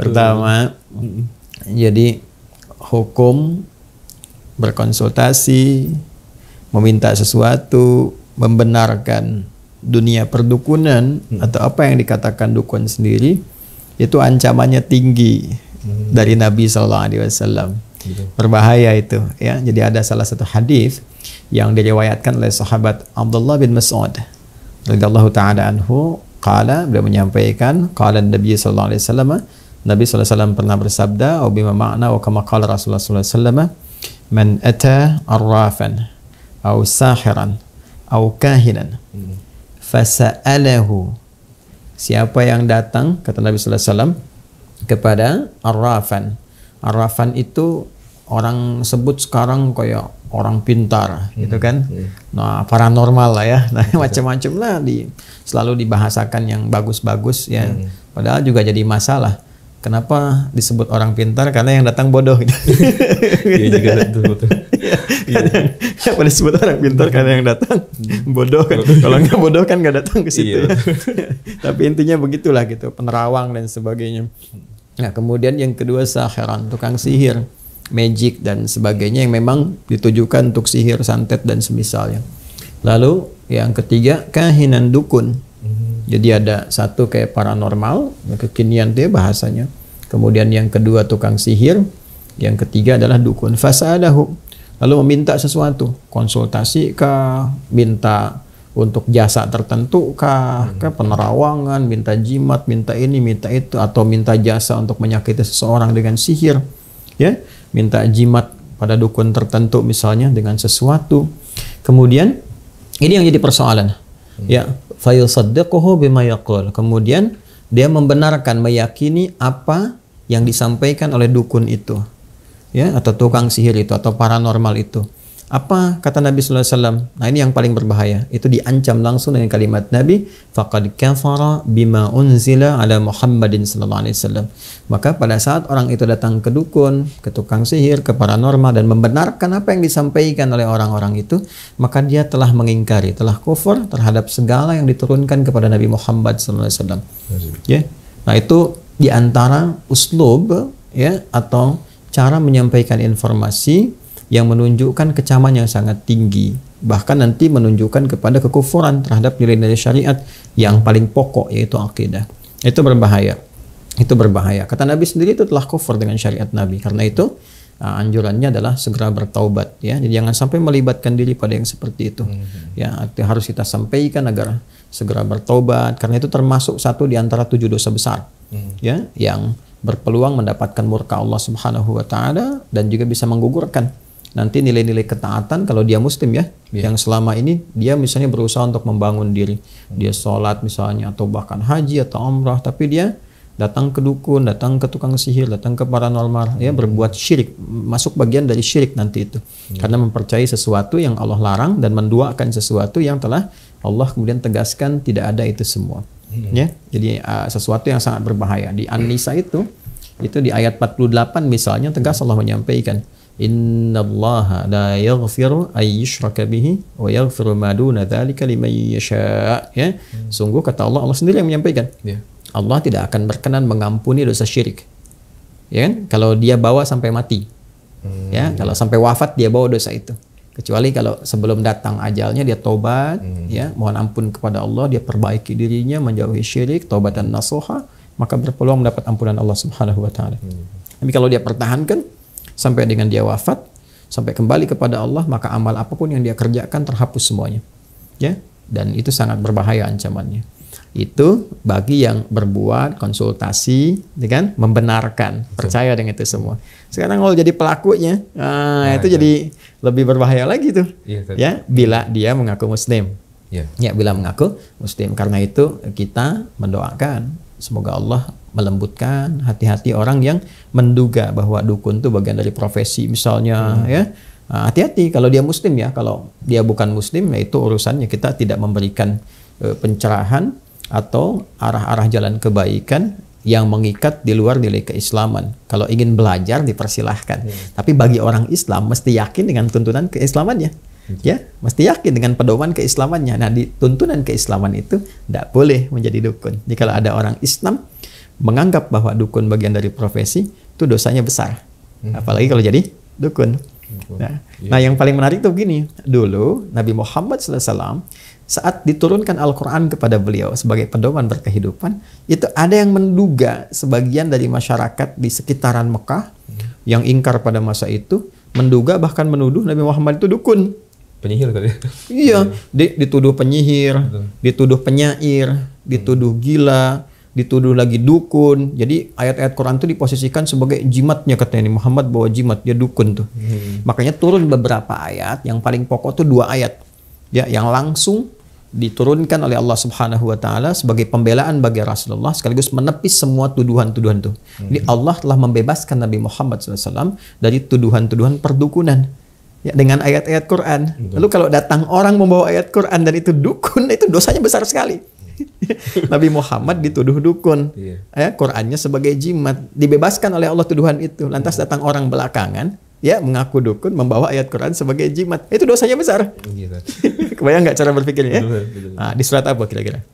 Pertama, hmm. jadi hukum berkonsultasi, meminta sesuatu, membenarkan dunia perdukunan hmm. atau apa yang dikatakan dukun sendiri itu ancamannya tinggi hmm. dari Nabi Shallallahu Alaihi Wasallam iya. berbahaya itu ya jadi ada salah satu hadis yang diriwayatkan oleh sahabat Abdullah bin Mas'ud radhiyallahu taala anhu qala beliau menyampaikan qala Nabi sallallahu alaihi wasallam Nabi SAW pernah bersabda, atau bima ma'na wa kama qala Rasulullah SAW, man ata arrafan au sahiran au kahinan fasa'alahu." Siapa yang datang kata Nabi saw kepada arrafan. Arrafan itu orang sebut sekarang kayak orang pintar hmm. gitu kan. Hmm. Nah, paranormal lah ya. Nah, macam-macam lah di selalu dibahasakan yang bagus-bagus ya. Hmm. Padahal juga jadi masalah Kenapa disebut orang pintar? Karena yang datang bodoh. Gitu. Iya juga betul betul. Iya. Iya. Kenapa disebut orang pintar? Karena yang datang hmm. bodoh. Kan. Kalau nggak bodoh kan nggak datang ke situ. Iya. Tapi intinya begitulah gitu, penerawang dan sebagainya. Nah kemudian yang kedua saheran, tukang sihir, magic dan sebagainya yang memang ditujukan untuk sihir santet dan semisalnya. Lalu yang ketiga kahinan dukun jadi ada satu kayak paranormal, kekinian dia bahasanya. Kemudian yang kedua tukang sihir, yang ketiga adalah dukun fasadahu. Lalu meminta sesuatu, konsultasi kah, minta untuk jasa tertentu kah, hmm. kah penerawangan, minta jimat, minta ini, minta itu atau minta jasa untuk menyakiti seseorang dengan sihir. Ya, minta jimat pada dukun tertentu misalnya dengan sesuatu. Kemudian ini yang jadi persoalan. Ya, hmm fayusaddiquhu bima yaqul. Kemudian dia membenarkan, meyakini apa yang disampaikan oleh dukun itu. Ya, atau tukang sihir itu atau paranormal itu. Apa kata Nabi SAW? Nah ini yang paling berbahaya. Itu diancam langsung dengan kalimat Nabi, faqad kafara bima unzila ala Muhammadin SAW. Maka pada saat orang itu datang ke dukun, ke tukang sihir, ke paranormal dan membenarkan apa yang disampaikan oleh orang-orang itu, maka dia telah mengingkari, telah kufur terhadap segala yang diturunkan kepada Nabi Muhammad SAW. Ya, yeah. nah itu diantara uslub ya atau cara menyampaikan informasi yang menunjukkan kecaman yang sangat tinggi bahkan nanti menunjukkan kepada kekufuran terhadap nilai-nilai syariat yang paling pokok yaitu akidah itu berbahaya itu berbahaya kata Nabi sendiri itu telah kufur dengan syariat Nabi karena itu ah, anjurannya adalah segera bertaubat ya jadi jangan sampai melibatkan diri pada yang seperti itu mhm. ya harus kita sampaikan agar segera bertaubat karena itu termasuk satu di antara tujuh dosa besar mhm. ya yang berpeluang mendapatkan murka Allah Subhanahu wa taala dan juga bisa menggugurkan nanti nilai-nilai ketaatan kalau dia muslim ya ya yang selama ini dia misalnya berusaha untuk membangun diri dia sholat misalnya atau bahkan haji atau umrah tapi dia datang ke dukun datang ke tukang sihir datang ke paranormal ya, hmm. ya berbuat syirik masuk bagian dari syirik nanti itu iya. karena mempercayai sesuatu yang Allah larang dan menduakan sesuatu yang telah Allah kemudian tegaskan tidak ada itu semua hmm. ya jadi uh, sesuatu yang sangat berbahaya di An-Nisa itu itu di ayat 48 misalnya tegas Allah menyampaikan innallaha la yaghfiru ay yushraka bihi wa yaghfiru ma duna dzalika liman yasha ya hmm. sungguh kata Allah Allah sendiri yang menyampaikan yeah. Allah tidak akan berkenan mengampuni dosa syirik ya kan kalau dia bawa sampai mati hmm, ya kalau sampai wafat dia bawa dosa itu kecuali kalau sebelum datang ajalnya dia tobat hmm. ya mohon ampun kepada Allah dia perbaiki dirinya menjauhi syirik tobat dan nasuha maka berpeluang mendapat ampunan Allah Subhanahu wa taala. Hmm. Tapi kalau dia pertahankan sampai dengan dia wafat sampai kembali kepada Allah maka amal apapun yang dia kerjakan terhapus semuanya ya dan itu sangat berbahaya ancamannya itu bagi yang berbuat konsultasi ya kan? membenarkan Betul. percaya dengan itu semua sekarang kalau jadi pelakunya nah, nah itu ya. jadi lebih berbahaya lagi tuh ya, ya bila dia mengaku muslim ya. ya bila mengaku muslim karena itu kita mendoakan Semoga Allah melembutkan hati-hati orang yang menduga bahwa dukun itu bagian dari profesi misalnya hmm. ya. Ah, hati-hati nah, kalau dia muslim ya, kalau dia bukan muslim ya itu urusannya kita tidak memberikan e, pencerahan atau arah-arah jalan kebaikan yang mengikat di luar nilai keislaman. Kalau ingin belajar dipersilahkan. Hmm. Tapi bagi orang Islam mesti yakin dengan tuntunan keislamannya. Gitu. ya mesti yakin dengan pedoman keislamannya nah di tuntunan keislaman itu tidak boleh menjadi dukun jadi kalau ada orang Islam menganggap bahwa dukun bagian dari profesi itu dosanya besar hmm. apalagi kalau jadi dukun nah, iya. nah yang paling menarik tuh gini dulu Nabi Muhammad SAW saat diturunkan Al-Quran kepada beliau sebagai pedoman berkehidupan itu ada yang menduga sebagian dari masyarakat di sekitaran Mekah hmm. yang ingkar pada masa itu menduga bahkan menuduh Nabi Muhammad itu dukun penyihir tadi. Ya? Iya, iya, di, dituduh penyihir, dituduh penyair, dituduh gila, dituduh lagi dukun. Jadi ayat-ayat Quran itu diposisikan sebagai jimatnya katanya ini Muhammad bahwa jimat dia dukun tuh. Hmm. Makanya turun beberapa ayat, yang paling pokok tuh dua ayat. Ya, yang langsung diturunkan oleh Allah Subhanahu wa taala sebagai pembelaan bagi Rasulullah sekaligus menepis semua tuduhan-tuduhan itu. hmm. Jadi Allah telah membebaskan Nabi Muhammad SAW dari tuduhan-tuduhan perdukunan ya dengan ayat-ayat Quran. Betul. Lalu kalau datang orang membawa ayat Quran dan itu dukun, itu dosanya besar sekali. Nabi Muhammad dituduh dukun. Iya. Ya, Qurannya sebagai jimat, dibebaskan oleh Allah tuduhan itu. Lantas iya. datang orang belakangan, ya mengaku dukun membawa ayat Quran sebagai jimat. Itu dosanya besar. Kebanyakan Kebayang nggak cara berpikirnya? Ya? Nah, di surat apa kira-kira?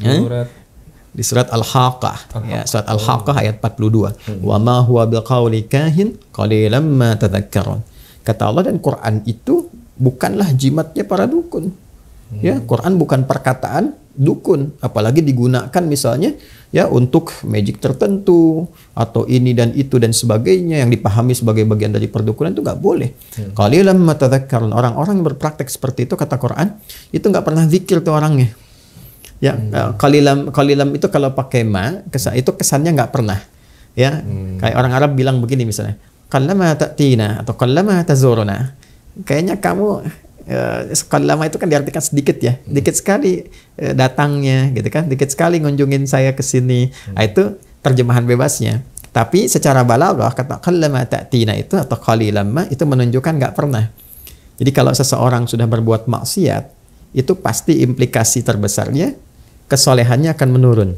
Surat di surat Al-Haqqah ya surat Al-Haqqah ayat 42 hmm. wa ma huwa biqauli kahin qalilan ma tadhakkarun Kata Allah dan Quran itu bukanlah jimatnya para dukun. Ya, hmm. Quran bukan perkataan dukun, apalagi digunakan misalnya ya untuk magic tertentu atau ini dan itu dan sebagainya yang dipahami sebagai bagian dari perdukunan itu nggak boleh. Hmm. Qalilan matadzakkarun orang-orang yang berpraktek seperti itu kata Quran itu nggak pernah zikir tuh orangnya. Ya, hmm. kalilam eh, qalilam itu kalau pakai ma, kesan, itu kesannya nggak pernah. Ya, hmm. kayak orang Arab bilang begini misalnya, qallama ta'tina atau qallama tazuruna. Kayaknya kamu Uh, ya, lama itu kan diartikan sedikit ya, sedikit hmm. sekali uh, datangnya gitu kan, sedikit sekali ngunjungin saya ke sini. Hmm. Nah, itu terjemahan bebasnya. Tapi secara balaghah kata qallama ta'tina itu atau qalilamma itu menunjukkan nggak pernah. Jadi kalau seseorang sudah berbuat maksiat, itu pasti implikasi terbesarnya kesolehannya akan menurun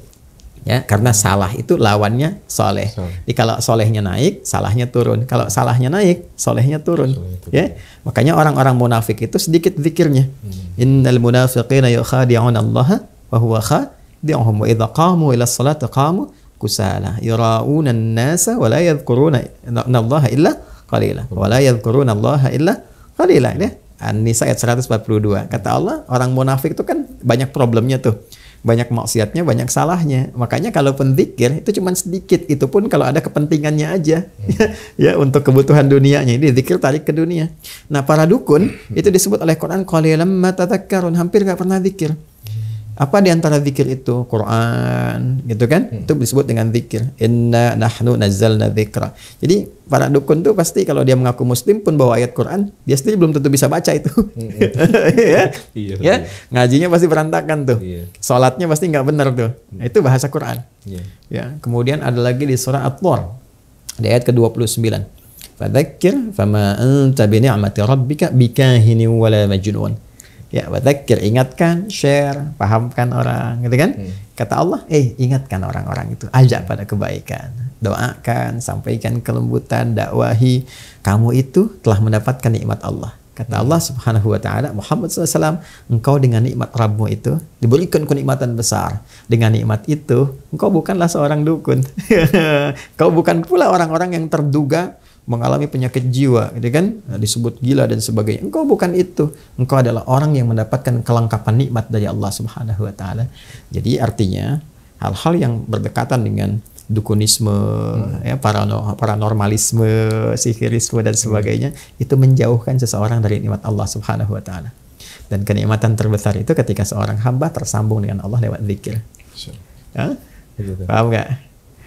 ya karena salah itu lawannya soleh. Jadi kalau solehnya naik, salahnya turun. Kalau salahnya naik, solehnya turun. Ya, makanya orang-orang munafik itu sedikit zikirnya. Hmm. Innal munafiqina yukhadi'un Allah wa huwa khadi'uhum wa idza qamu ila salati qamu kusala yurauna an-nasa wa la yadhkuruna Allah illa qalila wa la yadhkuruna Allah illa qalila ya. An-Nisa ayat 142. Kata Allah, orang munafik itu kan banyak problemnya tuh banyak maksiatnya, banyak salahnya. Makanya kalau pendikir itu cuma sedikit, itu pun kalau ada kepentingannya aja. ya untuk kebutuhan dunianya. Ini dikir tarik ke dunia. Nah, para dukun itu disebut oleh Quran qalilam matatakkarun, hampir gak pernah dikir. Apa di antara zikir itu? Quran, gitu kan? Hmm. Itu disebut dengan zikir. Inna nahnu nazzalna dzikra. Jadi para dukun tuh pasti kalau dia mengaku muslim pun bawa ayat Quran, dia sendiri belum tentu bisa baca itu. Hmm. ya? Iya, ya? Iya. Ngajinya pasti berantakan tuh. Iya. Salatnya pasti nggak benar tuh. nah, Itu bahasa Quran. yeah. Ya, kemudian ada lagi di surah At-Tur di ayat ke-29. Fadzakir fama anta bi rabbika bikahinin wala majnun. Ya, wadzakir ingatkan, share, pahamkan orang, gitu kan? Hmm. Kata Allah, eh ingatkan orang-orang itu, ajak pada kebaikan, doakan, sampaikan kelembutan, dakwahi. Kamu itu telah mendapatkan nikmat Allah. Kata hmm. Allah Subhanahu wa taala, Muhammad SAW, engkau dengan nikmat Rabbmu itu diberikan kenikmatan besar. Dengan nikmat itu, engkau bukanlah seorang dukun. kau bukan pula orang-orang yang terduga mengalami penyakit jiwa, gitu kan? Nah, disebut gila dan sebagainya. Engkau bukan itu. Engkau adalah orang yang mendapatkan kelengkapan nikmat dari Allah Subhanahu wa taala. Jadi artinya hal-hal yang berdekatan dengan dukunisme, hmm. ya paranormalisme, sihirisme dan sebagainya hmm. itu menjauhkan seseorang dari nikmat Allah Subhanahu wa taala. Dan kenikmatan terbesar itu ketika seorang hamba tersambung dengan Allah lewat zikir. Sure. Ya? Paham nggak?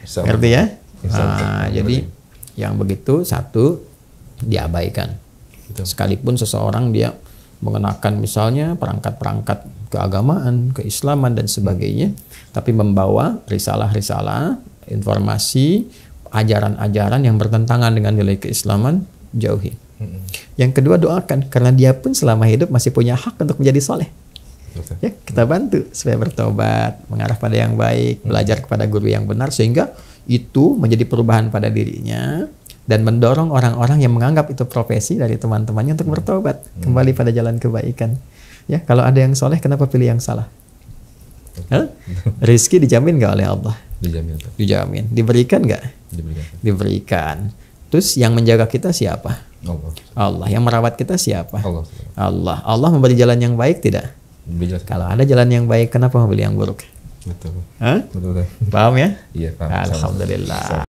Ngerti ya? Ah, jadi yang begitu satu diabaikan. Gitu. Sekalipun seseorang dia mengenakan misalnya perangkat-perangkat keagamaan, keislaman dan sebagainya, hmm. tapi membawa risalah-risalah, informasi, ajaran-ajaran yang bertentangan dengan nilai keislaman, jauhi. Hmm. Yang kedua doakan karena dia pun selama hidup masih punya hak untuk menjadi soleh. Ya, kita bantu supaya bertobat, mengarah pada yang baik, belajar kepada guru yang benar sehingga itu menjadi perubahan pada dirinya dan mendorong orang-orang yang menganggap itu profesi dari teman-temannya untuk bertobat hmm. kembali pada jalan kebaikan. Ya, kalau ada yang soleh, kenapa pilih yang salah? Huh? Rizki dijamin nggak oleh Allah? Dijamin. Dijamin. Diberikan nggak? Diberikan. Diberikan. Terus yang menjaga kita siapa? Allah. Allah. Yang merawat kita siapa? Allah. Allah. Allah memberi jalan yang baik tidak? Kalau ada jalan yang baik, kenapa memilih yang buruk? Betul. Hah? Betul, betul. Paham ya? Iya, paham. Alhamdulillah.